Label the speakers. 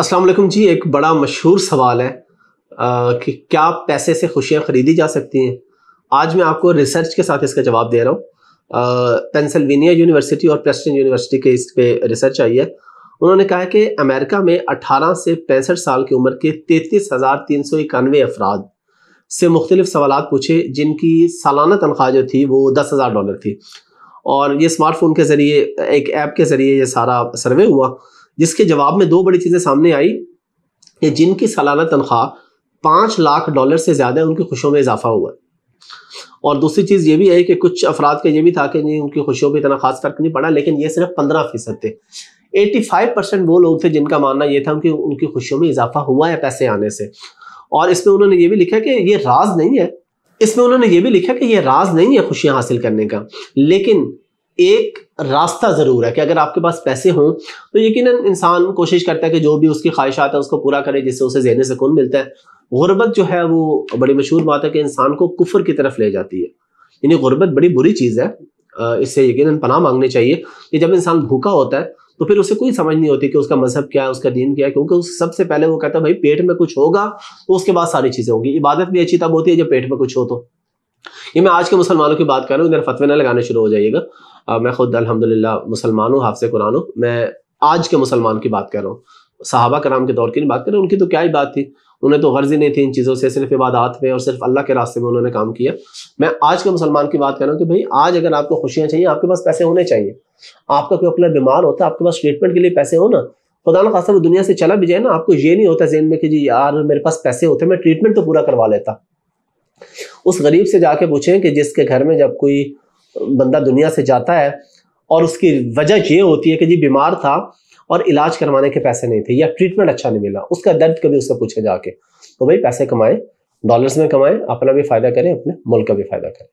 Speaker 1: अस्सलाम वालेकुम जी एक बड़ा मशहूर सवाल है आ, कि क्या पैसे से खुशियाँ खरीदी जा सकती हैं आज मैं आपको रिसर्च के साथ इसका जवाब दे रहा हूँ पेंसिल्वेनिया यूनिवर्सिटी और प्रेस्टन यूनिवर्सिटी के इस पर रिसर्च आई है उन्होंने कहा कि अमेरिका में 18 से पैंसठ साल की उम्र के तैतीस हज़ार तीन सौ इक्यानवे अफराद से मुख्तलिफ सवाल पूछे जिनकी सालाना तनख्वाह जो थी वो दस हज़ार डॉलर थी और ये स्मार्टफोन के ज़रिए एक ऐप के ज़रिए ये सारा सर्वे हुआ जिसके जवाब में दो बड़ी चीज़ें सामने आई कि जिनकी सालाना तनख्वाह पांच लाख डॉलर से ज़्यादा है उनकी खुशियों में इजाफा हुआ और दूसरी चीज़ ये भी है कि कुछ अफराद का ये भी था कि नहीं उनकी खुशियों पर इतना खास फर्क नहीं पड़ा लेकिन ये सिर्फ पंद्रह फीसद थे फाइव परसेंट वो लोग थे जिनका मानना ये था कि उनकी खुशियों में इजाफा हुआ है पैसे आने से और इसमें उन्होंने ये भी लिखा कि ये राज नहीं है इसमें उन्होंने ये भी लिखा कि ये राज नहीं है खुशियाँ हासिल करने का लेकिन एक रास्ता ज़रूर है कि अगर आपके पास पैसे हों तो यकीन इंसान कोशिश करता है कि जो भी उसकी ख्वाहिशात है उसको पूरा करे जिससे उसे जहन सुकून मिलता है गुर्बत जो है वो बड़ी मशहूर बात है कि इंसान को कुफर की तरफ ले जाती है यानी गुर्बत बड़ी बुरी चीज़ है इससे यकीन पनाह मांगनी चाहिए कि जब इंसान भूखा होता है तो फिर उसे कोई समझ नहीं होती कि उसका मजहब क्या है उसका दीन क्या है क्योंकि उस सबसे पहले वो कहता है भाई पेट में कुछ होगा तो उसके बाद सारी चीज़ें होंगी इबादत भी अच्छी तब होती है जब पेट में कुछ हो तो ये मैं आज के मुसलमानों की बात कर रहा हूँ इधर फतवे ना लगाने शुरू हो जाइएगा मैं खुद अलहमदिल्ला मुसलमान हूँ हाफसे कुरान हूँ मैं आज के मुसलमान की बात कर रहा हूँ साहबा कराम के दौर की नहीं बात कर हूँ उनकी तो क्या ही बात थी उन्हें तो गर्जी नहीं थी इन चीज़ों से सिर्फ इबादात में और सिर्फ अल्लाह के रास्ते में उन्होंने काम किया मैं आज के मुसलमान की बात कर रहा हूँ कि भाई आज अगर आपको खुशियाँ चाहिए आपके पास पैसे होने चाहिए आपका कोई अपना बीमार होता है आपके पास ट्रीटमेंट के लिए पैसे हो ना खुदा ना खासा दुनिया से चला भी जाए ना आपको ये नहीं होता जेन में कि जी यार मेरे पास पैसे होते मैं ट्रीटमेंट तो पूरा करवा लेता उस गरीब से जाके पूछें कि जिसके घर में जब कोई बंदा दुनिया से जाता है और उसकी वजह ये होती है कि जी बीमार था और इलाज करवाने के पैसे नहीं थे या ट्रीटमेंट अच्छा नहीं मिला उसका दर्द कभी उससे पूछे जाके तो भाई पैसे कमाएं डॉलर्स में कमाएं अपना भी फायदा करें अपने मुल्क का भी फायदा करें